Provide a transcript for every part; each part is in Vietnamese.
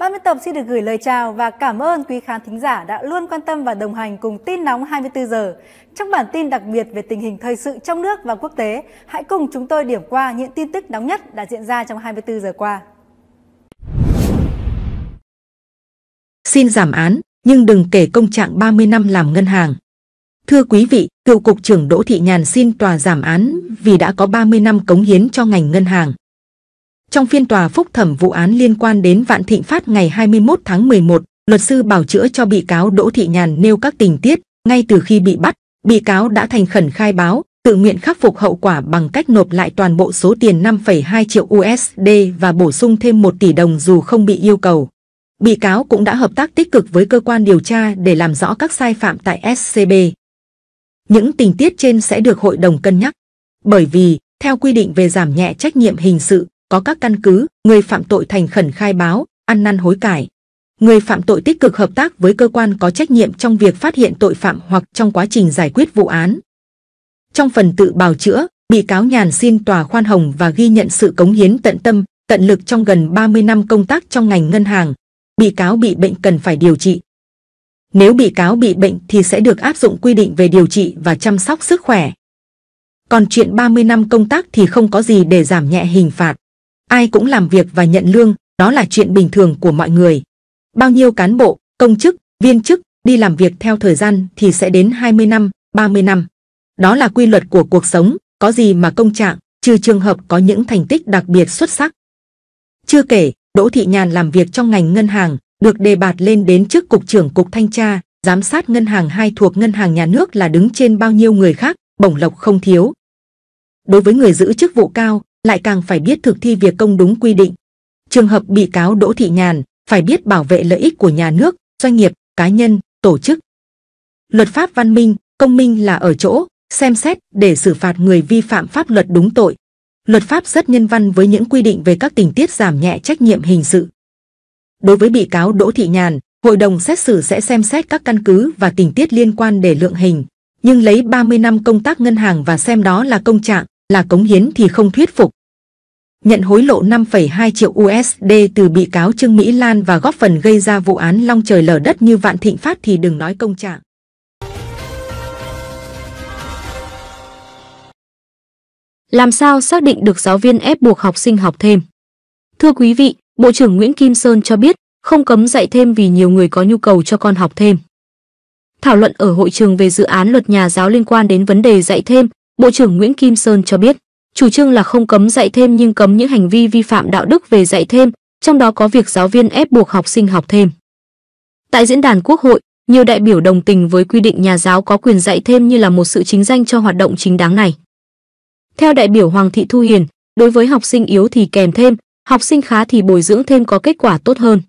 30 tập xin được gửi lời chào và cảm ơn quý khán thính giả đã luôn quan tâm và đồng hành cùng tin nóng 24 giờ. Trong bản tin đặc biệt về tình hình thời sự trong nước và quốc tế, hãy cùng chúng tôi điểm qua những tin tức nóng nhất đã diễn ra trong 24 giờ qua. Xin giảm án, nhưng đừng kể công trạng 30 năm làm ngân hàng. Thưa quý vị, cựu cục trưởng Đỗ Thị Nhàn xin tòa giảm án vì đã có 30 năm cống hiến cho ngành ngân hàng. Trong phiên tòa phúc thẩm vụ án liên quan đến Vạn Thịnh Phát ngày 21 tháng 11, luật sư bảo chữa cho bị cáo Đỗ Thị Nhàn nêu các tình tiết, ngay từ khi bị bắt, bị cáo đã thành khẩn khai báo, tự nguyện khắc phục hậu quả bằng cách nộp lại toàn bộ số tiền 5,2 triệu USD và bổ sung thêm 1 tỷ đồng dù không bị yêu cầu. Bị cáo cũng đã hợp tác tích cực với cơ quan điều tra để làm rõ các sai phạm tại SCB. Những tình tiết trên sẽ được hội đồng cân nhắc. Bởi vì, theo quy định về giảm nhẹ trách nhiệm hình sự, có các căn cứ, người phạm tội thành khẩn khai báo, ăn năn hối cải. Người phạm tội tích cực hợp tác với cơ quan có trách nhiệm trong việc phát hiện tội phạm hoặc trong quá trình giải quyết vụ án. Trong phần tự bào chữa, bị cáo nhàn xin tòa khoan hồng và ghi nhận sự cống hiến tận tâm, tận lực trong gần 30 năm công tác trong ngành ngân hàng. Bị cáo bị bệnh cần phải điều trị. Nếu bị cáo bị bệnh thì sẽ được áp dụng quy định về điều trị và chăm sóc sức khỏe. Còn chuyện 30 năm công tác thì không có gì để giảm nhẹ hình phạt ai cũng làm việc và nhận lương, đó là chuyện bình thường của mọi người. Bao nhiêu cán bộ, công chức, viên chức đi làm việc theo thời gian thì sẽ đến 20 năm, 30 năm. Đó là quy luật của cuộc sống, có gì mà công trạng, trừ trường hợp có những thành tích đặc biệt xuất sắc. Chưa kể, Đỗ Thị Nhàn làm việc trong ngành ngân hàng, được đề bạt lên đến chức cục trưởng cục thanh tra, giám sát ngân hàng hai thuộc ngân hàng nhà nước là đứng trên bao nhiêu người khác, bổng lộc không thiếu. Đối với người giữ chức vụ cao, lại càng phải biết thực thi việc công đúng quy định. Trường hợp bị cáo Đỗ Thị Nhàn phải biết bảo vệ lợi ích của nhà nước, doanh nghiệp, cá nhân, tổ chức. Luật pháp văn minh, công minh là ở chỗ xem xét để xử phạt người vi phạm pháp luật đúng tội. Luật pháp rất nhân văn với những quy định về các tình tiết giảm nhẹ trách nhiệm hình sự. Đối với bị cáo Đỗ Thị Nhàn, hội đồng xét xử sẽ xem xét các căn cứ và tình tiết liên quan để lượng hình, nhưng lấy 30 năm công tác ngân hàng và xem đó là công trạng, là cống hiến thì không thuyết phục. Nhận hối lộ 5,2 triệu USD từ bị cáo Trương Mỹ Lan và góp phần gây ra vụ án long trời lở đất như Vạn Thịnh Phát thì đừng nói công trạng. Làm sao xác định được giáo viên ép buộc học sinh học thêm? Thưa quý vị, Bộ trưởng Nguyễn Kim Sơn cho biết, không cấm dạy thêm vì nhiều người có nhu cầu cho con học thêm. Thảo luận ở hội trường về dự án luật nhà giáo liên quan đến vấn đề dạy thêm, Bộ trưởng Nguyễn Kim Sơn cho biết, chủ trương là không cấm dạy thêm nhưng cấm những hành vi vi phạm đạo đức về dạy thêm, trong đó có việc giáo viên ép buộc học sinh học thêm. Tại diễn đàn Quốc hội, nhiều đại biểu đồng tình với quy định nhà giáo có quyền dạy thêm như là một sự chính danh cho hoạt động chính đáng này. Theo đại biểu Hoàng Thị Thu Hiền, đối với học sinh yếu thì kèm thêm, học sinh khá thì bồi dưỡng thêm có kết quả tốt hơn.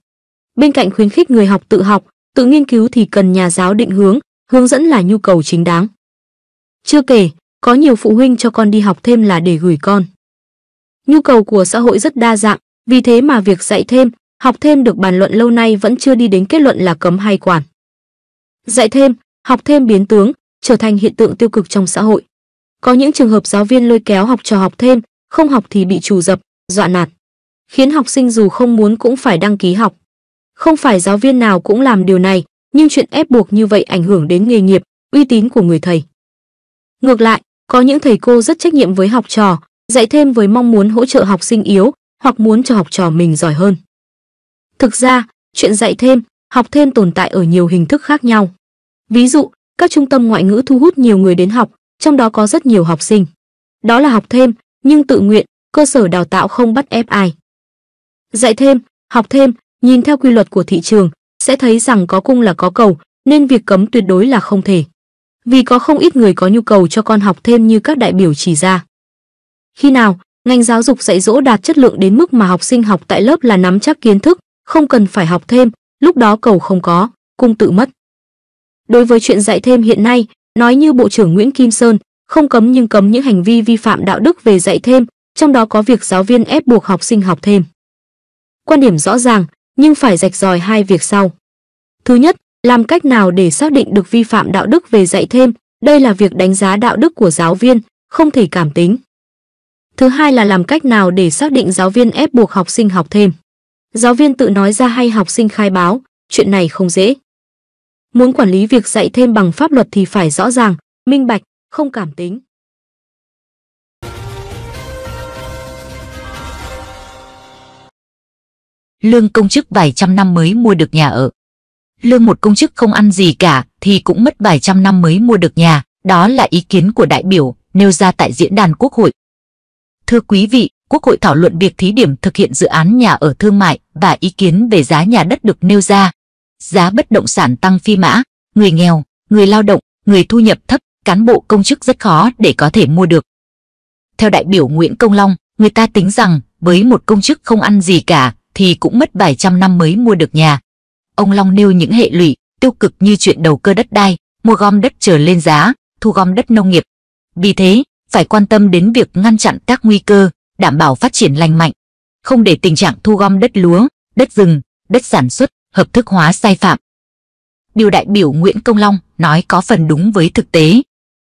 Bên cạnh khuyến khích người học tự học, tự nghiên cứu thì cần nhà giáo định hướng, hướng dẫn là nhu cầu chính đáng. Chưa kể, có nhiều phụ huynh cho con đi học thêm là để gửi con. Nhu cầu của xã hội rất đa dạng, vì thế mà việc dạy thêm, học thêm được bàn luận lâu nay vẫn chưa đi đến kết luận là cấm hay quản. Dạy thêm, học thêm biến tướng, trở thành hiện tượng tiêu cực trong xã hội. Có những trường hợp giáo viên lôi kéo học trò học thêm, không học thì bị trù dập, dọa nạt, khiến học sinh dù không muốn cũng phải đăng ký học. Không phải giáo viên nào cũng làm điều này, nhưng chuyện ép buộc như vậy ảnh hưởng đến nghề nghiệp, uy tín của người thầy. Ngược lại, có những thầy cô rất trách nhiệm với học trò, dạy thêm với mong muốn hỗ trợ học sinh yếu hoặc muốn cho học trò mình giỏi hơn. Thực ra, chuyện dạy thêm, học thêm tồn tại ở nhiều hình thức khác nhau. Ví dụ, các trung tâm ngoại ngữ thu hút nhiều người đến học, trong đó có rất nhiều học sinh. Đó là học thêm, nhưng tự nguyện, cơ sở đào tạo không bắt ép ai. Dạy thêm, học thêm, nhìn theo quy luật của thị trường, sẽ thấy rằng có cung là có cầu, nên việc cấm tuyệt đối là không thể vì có không ít người có nhu cầu cho con học thêm như các đại biểu chỉ ra. Khi nào, ngành giáo dục dạy dỗ đạt chất lượng đến mức mà học sinh học tại lớp là nắm chắc kiến thức, không cần phải học thêm, lúc đó cầu không có, cung tự mất. Đối với chuyện dạy thêm hiện nay, nói như Bộ trưởng Nguyễn Kim Sơn, không cấm nhưng cấm những hành vi vi phạm đạo đức về dạy thêm, trong đó có việc giáo viên ép buộc học sinh học thêm. Quan điểm rõ ràng, nhưng phải rạch ròi hai việc sau. Thứ nhất, làm cách nào để xác định được vi phạm đạo đức về dạy thêm, đây là việc đánh giá đạo đức của giáo viên, không thể cảm tính. Thứ hai là làm cách nào để xác định giáo viên ép buộc học sinh học thêm. Giáo viên tự nói ra hay học sinh khai báo, chuyện này không dễ. Muốn quản lý việc dạy thêm bằng pháp luật thì phải rõ ràng, minh bạch, không cảm tính. Lương công chức vài trăm năm mới mua được nhà ở, lương một công chức không ăn gì cả thì cũng mất vài trăm năm mới mua được nhà. Đó là ý kiến của đại biểu nêu ra tại diễn đàn Quốc hội. Thưa quý vị, Quốc hội thảo luận việc thí điểm thực hiện dự án nhà ở thương mại và ý kiến về giá nhà đất được nêu ra. Giá bất động sản tăng phi mã, người nghèo, người lao động, người thu nhập thấp, cán bộ công chức rất khó để có thể mua được. Theo đại biểu Nguyễn Công Long, người ta tính rằng với một công chức không ăn gì cả thì cũng mất vài trăm năm mới mua được nhà. Ông Long nêu những hệ lụy tiêu cực như chuyện đầu cơ đất đai, mua gom đất trở lên giá, thu gom đất nông nghiệp. Vì thế, phải quan tâm đến việc ngăn chặn các nguy cơ, đảm bảo phát triển lành mạnh, không để tình trạng thu gom đất lúa, đất rừng, đất sản xuất, hợp thức hóa sai phạm. Điều đại biểu Nguyễn Công Long nói có phần đúng với thực tế.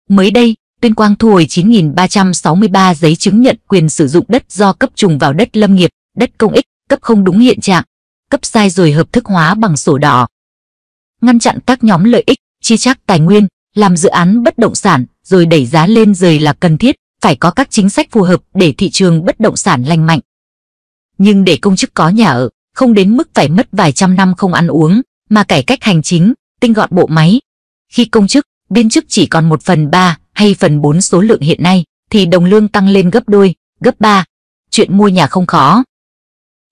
Mới đây, Tuyên Quang thu hồi 9.363 giấy chứng nhận quyền sử dụng đất do cấp trùng vào đất lâm nghiệp, đất công ích, cấp không đúng hiện trạng, cấp sai rồi hợp thức hóa bằng sổ đỏ. Ngăn chặn các nhóm lợi ích, chi trác tài nguyên, làm dự án bất động sản rồi đẩy giá lên rời là cần thiết, phải có các chính sách phù hợp để thị trường bất động sản lành mạnh. Nhưng để công chức có nhà ở, không đến mức phải mất vài trăm năm không ăn uống, mà cải cách hành chính, tinh gọn bộ máy. Khi công chức, viên chức chỉ còn một phần ba hay phần bốn số lượng hiện nay, thì đồng lương tăng lên gấp đôi, gấp ba Chuyện mua nhà không khó.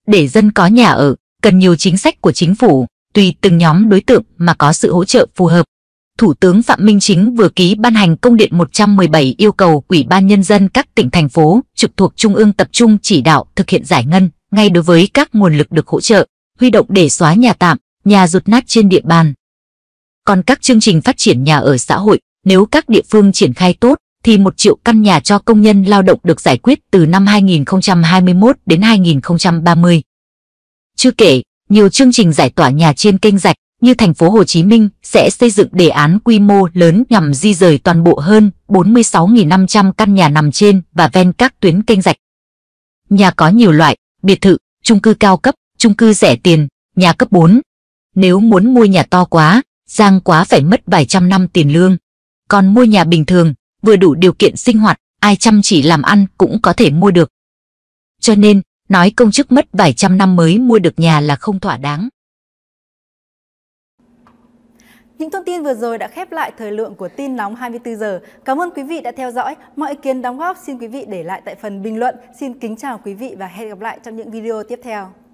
Để dân có nhà ở, cần nhiều chính sách của chính phủ, tùy từng nhóm đối tượng mà có sự hỗ trợ phù hợp. Thủ tướng Phạm Minh Chính vừa ký ban hành công điện 117 yêu cầu Ủy ban Nhân dân các tỉnh thành phố trực thuộc Trung ương tập trung chỉ đạo thực hiện giải ngân ngay đối với các nguồn lực được hỗ trợ, huy động để xóa nhà tạm, nhà rụt nát trên địa bàn. Còn các chương trình phát triển nhà ở xã hội, nếu các địa phương triển khai tốt, thì một triệu căn nhà cho công nhân lao động được giải quyết từ năm 2021 đến 2030. Chưa kể, nhiều chương trình giải tỏa nhà trên kênh rạch như thành phố Hồ Chí Minh sẽ xây dựng đề án quy mô lớn nhằm di rời toàn bộ hơn 46.500 căn nhà nằm trên và ven các tuyến kênh rạch. Nhà có nhiều loại, biệt thự, chung cư cao cấp, chung cư rẻ tiền, nhà cấp 4. Nếu muốn mua nhà to quá, Giang quá phải mất vài trăm năm tiền lương. Còn mua nhà bình thường, vừa đủ điều kiện sinh hoạt, ai chăm chỉ làm ăn cũng có thể mua được. Cho nên, Nói công chức mất vài trăm năm mới mua được nhà là không thỏa đáng. Những thông tin vừa rồi đã khép lại thời lượng của tin nóng 24 giờ. Cảm ơn quý vị đã theo dõi. Mọi ý kiến đóng góp xin quý vị để lại tại phần bình luận. Xin kính chào quý vị và hẹn gặp lại trong những video tiếp theo.